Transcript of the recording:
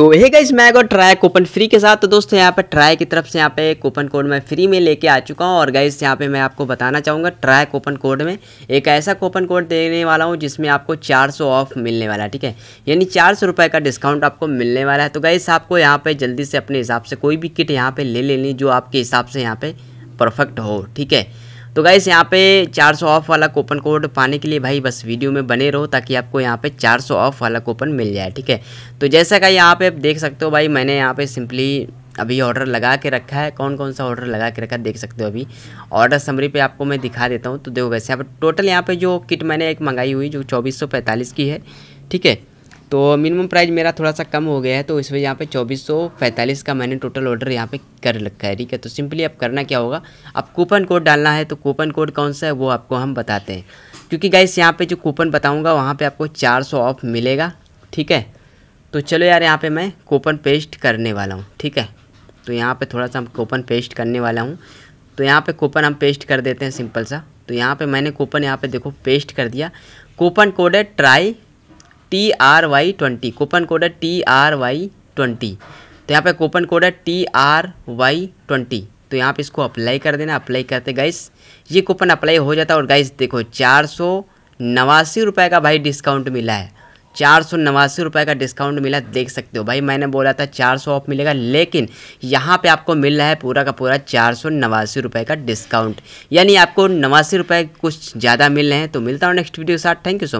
तो हे गई मैं और ट्राई कूपन फ्री के साथ तो दोस्तों यहाँ पे ट्राई की तरफ से यहाँ पे कूपन कोड मैं फ्री में लेके आ चुका हूँ और गाइस यहाँ पे मैं आपको बताना चाहूँगा ट्राई कूपन कोड में एक ऐसा कूपन कोड देने वाला हूँ जिसमें आपको 400 ऑफ मिलने वाला है ठीक है यानी चार सौ का डिस्काउंट आपको मिलने वाला है तो गाइस आपको यहाँ पर जल्दी से अपने हिसाब से कोई भी किट यहाँ पर ले लेनी जो आपके हिसाब से यहाँ पर परफेक्ट हो ठीक है तो गाइस यहाँ पे 400 ऑफ वाला कूपन कोड पाने के लिए भाई बस वीडियो में बने रहो ताकि आपको यहाँ पे 400 ऑफ वाला कूपन मिल जाए ठीक है तो जैसा का यहाँ पे आप देख सकते हो भाई मैंने यहाँ पे सिंपली अभी ऑर्डर लगा के रखा है कौन कौन सा ऑर्डर लगा के रखा है देख सकते हो अभी ऑर्डर समरी पे आपको मैं दिखा देता हूँ तो देखो वैसे यहाँ पर टोटल यहाँ पे जो किट मैंने एक मंगाई हुई जो चौबीस की है ठीक है तो मिनिमम प्राइस मेरा थोड़ा सा कम हो गया है तो इस वजह यहाँ पे चौबीस सौ पैंतालीस का मैंने टोटल ऑर्डर यहाँ पे कर रखा है ठीक है तो सिंपली अब करना क्या होगा अब कूपन कोड डालना है तो कूपन कोड कौन सा है वो आपको हम बताते हैं क्योंकि गाइस यहाँ पे जो कूपन बताऊँगा वहाँ पर आपको चार ऑफ मिलेगा ठीक है तो चलो यार यहाँ पर मैं कूपन पेस्ट करने वाला हूँ ठीक है तो यहाँ पर थोड़ा सा कूपन पेस्ट करने वाला हूँ तो यहाँ पर कूपन हम पेस्ट कर देते हैं सिंपल सा तो यहाँ पर मैंने कूपन यहाँ पर देखो पेस्ट कर दिया कूपन कोड है try T R Y twenty coupon code है टी आर वाई ट्वेंटी तो यहाँ पे कूपन कोड है टी आर वाई ट्वेंटी तो यहाँ पे इसको अप्लाई कर देना अप्लाई करते गाइस ये कूपन अप्लाई हो जाता है और गाइस देखो चार सौ नवासी रुपये का भाई डिस्काउंट मिला है चार सौ नवासी रुपये का डिस्काउंट मिला देख सकते हो भाई मैंने बोला था चार सौ ऑफ मिलेगा लेकिन यहाँ पे आपको मिल रहा है पूरा का पूरा चार सौ नवासी रुपये का डिस्काउंट यानी आपको नवासी रुपये कुछ ज़्यादा मिल रहे हैं तो मिलता हूँ नेक्स्ट वीडियो के साथ थैंक यू सो मच